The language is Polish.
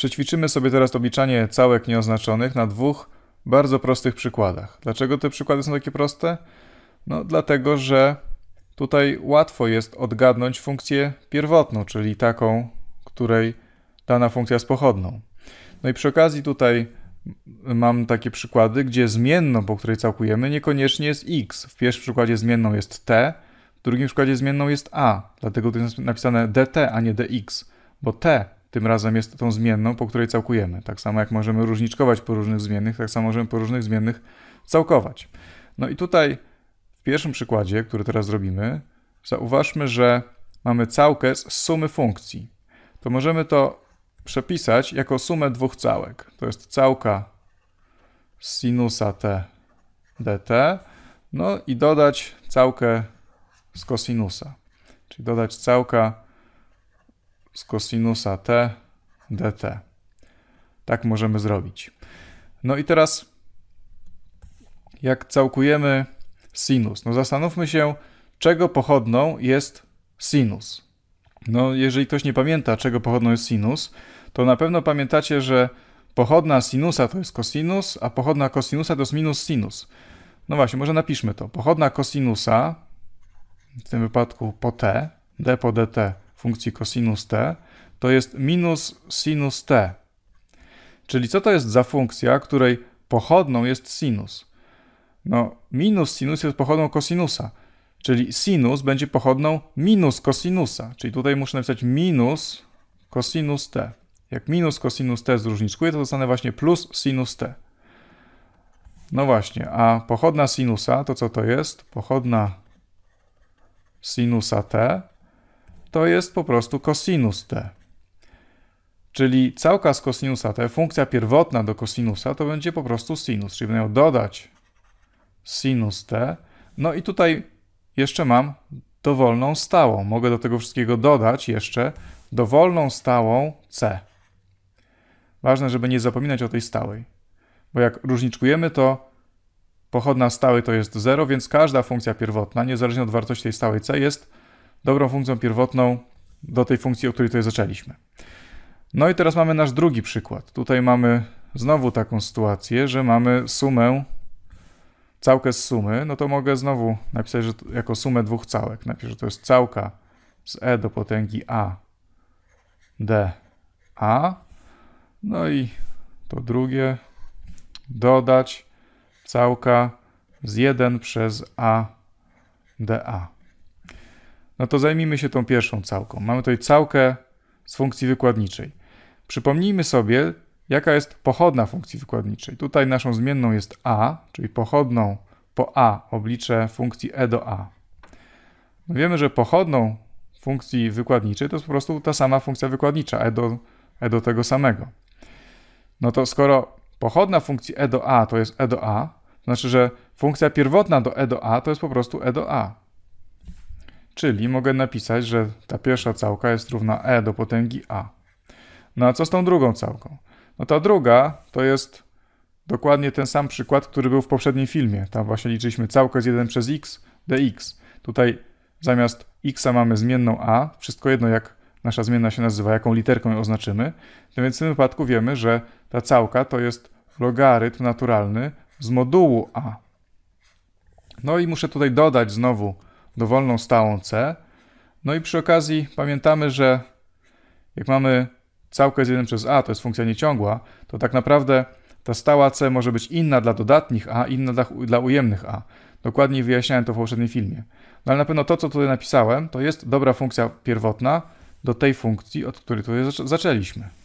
Przećwiczymy sobie teraz obliczanie całek nieoznaczonych na dwóch bardzo prostych przykładach. Dlaczego te przykłady są takie proste? No dlatego, że tutaj łatwo jest odgadnąć funkcję pierwotną, czyli taką, której dana funkcja jest pochodną. No i przy okazji tutaj mam takie przykłady, gdzie zmienną, po której całkujemy, niekoniecznie jest x. W pierwszym przykładzie zmienną jest t, w drugim przykładzie zmienną jest a, dlatego tu jest napisane dt, a nie dx, bo t tym razem jest tą zmienną, po której całkujemy. Tak samo jak możemy różniczkować po różnych zmiennych, tak samo możemy po różnych zmiennych całkować. No i tutaj w pierwszym przykładzie, który teraz zrobimy, zauważmy, że mamy całkę z sumy funkcji. To możemy to przepisać jako sumę dwóch całek. To jest całka sinusa t dt, no i dodać całkę z kosinusa. Czyli dodać całka z kosinusa t dt. Tak możemy zrobić. No i teraz jak całkujemy sinus? No zastanówmy się, czego pochodną jest sinus. No jeżeli ktoś nie pamięta, czego pochodną jest sinus, to na pewno pamiętacie, że pochodna sinusa to jest kosinus, a pochodna kosinusa to jest minus sinus. No właśnie, może napiszmy to. Pochodna kosinusa, w tym wypadku po t, d po dt funkcji cosinus t, to jest minus sinus t. Czyli co to jest za funkcja, której pochodną jest sinus? No, minus sinus jest pochodną kosinusa, czyli sinus będzie pochodną minus kosinusa, czyli tutaj muszę napisać minus kosinus t. Jak minus kosinus t zróżniczkuję, to dostanę właśnie plus sinus t. No właśnie, a pochodna sinusa to co to jest? Pochodna sinusa t to jest po prostu cosinus t. Czyli całka z kosinusa t, funkcja pierwotna do cosinusa, to będzie po prostu sinus. Czyli będę dodać sinus t. No i tutaj jeszcze mam dowolną stałą. Mogę do tego wszystkiego dodać jeszcze dowolną stałą c. Ważne, żeby nie zapominać o tej stałej. Bo jak różniczkujemy, to pochodna stałej to jest 0, więc każda funkcja pierwotna, niezależnie od wartości tej stałej c, jest dobrą funkcją pierwotną do tej funkcji, o której tutaj zaczęliśmy. No i teraz mamy nasz drugi przykład. Tutaj mamy znowu taką sytuację, że mamy sumę, całkę z sumy, no to mogę znowu napisać, że jako sumę dwóch całek. Napiszę, że to jest całka z e do potęgi a d a. No i to drugie dodać całka z 1 przez a d a. No to zajmijmy się tą pierwszą całką. Mamy tutaj całkę z funkcji wykładniczej. Przypomnijmy sobie, jaka jest pochodna funkcji wykładniczej. Tutaj naszą zmienną jest a, czyli pochodną po a obliczę funkcji e do a. No wiemy, że pochodną funkcji wykładniczej to jest po prostu ta sama funkcja wykładnicza, e do, e do tego samego. No to skoro pochodna funkcji e do a to jest e do a, to znaczy, że funkcja pierwotna do e do a to jest po prostu e do a. Czyli mogę napisać, że ta pierwsza całka jest równa e do potęgi a. No a co z tą drugą całką? No ta druga to jest dokładnie ten sam przykład, który był w poprzednim filmie. Tam właśnie liczyliśmy całkę z 1 przez x dx. Tutaj zamiast x mamy zmienną a, wszystko jedno jak nasza zmienna się nazywa, jaką literką ją oznaczymy. No więc w tym wypadku wiemy, że ta całka to jest logarytm naturalny z modułu a. No i muszę tutaj dodać znowu dowolną stałą C. No i przy okazji pamiętamy, że jak mamy całkę z 1 przez a, to jest funkcja nieciągła, to tak naprawdę ta stała c może być inna dla dodatnich a, inna dla, dla ujemnych a. Dokładniej wyjaśniałem to w poprzednim filmie. No ale na pewno to, co tutaj napisałem, to jest dobra funkcja pierwotna do tej funkcji, od której tutaj zaczęliśmy.